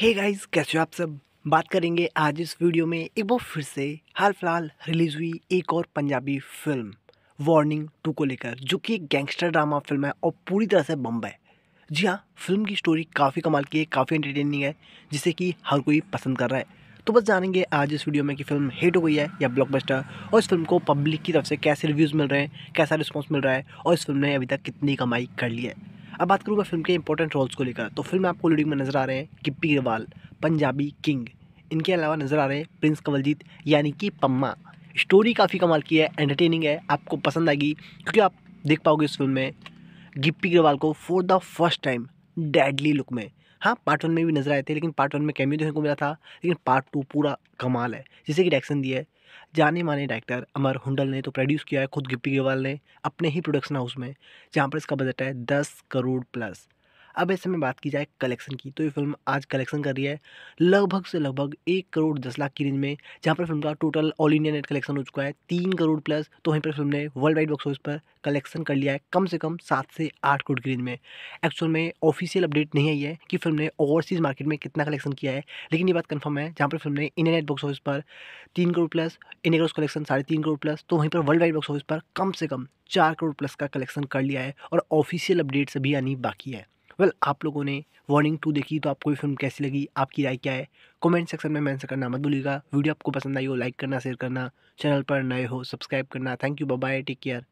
hey guys कैसे हो आप सब बात करेंगे आज इस वीडियो में एक बार फिर से हाल फिलहाल रिलीज़ हुई एक और पंजाबी फिल्म वार्निंग टू को लेकर जो कि एक गैंगस्टर ड्रामा फिल्म है और पूरी तरह से बम्ब है जी हाँ फिल्म की स्टोरी काफ़ी कमाल की है काफ़ी एंटरटेनिंग है जिसे कि हर कोई पसंद कर रहा है तो बस जानेंगे आज इस वीडियो में कि फिल्म हिट हो गई है या ब्लॉकबस्टर और इस फिल्म को पब्लिक की तरफ से कैसे रिव्यूज़ मिल रहे हैं कैसा रिस्पॉन्स मिल रहा है और इस फिल्म ने अभी तक कितनी कमाई कर ली है अब बात करूँगा फिल्म के इंपॉर्टेंट रोल्स को लेकर तो फिल्म में आपको लीडिंग में नज़र आ रहे हैं गिप्पी अग्रवाल पंजाबी किंग इनके अलावा नज़र आ रहे हैं प्रिंस कंवलजीत यानी कि पम्मा स्टोरी काफ़ी कमाल की है एंटरटेनिंग है आपको पसंद आएगी क्योंकि आप देख पाओगे इस फिल्म में गिप्पी अग्रवाल को for the first time deadly look में हाँ पार्ट वन में भी नजर आए थे लेकिन पार्ट वन में कैमियो देखने को मिला था लेकिन पार्ट टू पूरा कमाल है जिसे कि डायरेक्शन दिया है जाने माने डायरेक्टर अमर हुंडल ने तो प्रोड्यूस किया है खुद गिप्पी गेवाल ने अपने ही प्रोडक्शन हाउस में जहाँ पर इसका बजट है दस करोड़ प्लस अब ऐसे में बात की जाए कलेक्शन की तो ये फिल्म आज कलेक्शन कर रही है लगभग से लगभग एक करोड़ दस लाख की रेंज में जहाँ पर फिल्म का total all India net collection हो चुका है तीन करोड़ प्लस तो वहीं पर फिल्म ने वर्ल्ड वाइड बॉक्स ऑफिस पर कलेक्शन कर लिया है कम से कम सात से आठ करोड़ की रेंज में एक्चुअल में ऑफिशियल अपडेट नहीं आई है कि फिल्म ने ओवरसीज़ मार्केट में कितना कलेक्शन किया है लेकिन ये बात कन्फर्म है जहाँ पर फिल्म ने इंडिया नेट बॉक्स ऑफिस पर तीन crore plus India gross collection साढ़े तीन करोड़ प्लस तो वहीं पर वर्ल्ड वाइड बॉक्स ऑफिस पर कम से कम चार करोड़ प्लस का कलेक्शन कर लिया है और ऑफिशियल अपडेट्स भी आनी बाकी है वेल well, आप लोगों ने वार्निंग टू देखी तो आपको ये फिल्म कैसी लगी आपकी राय क्या है कमेंट सेक्शन में मैंसर करना मत भूलिएगा वीडियो आपको पसंद आई हो लाइक करना शेयर करना चैनल पर नए हो सब्सक्राइब करना thank you bye take care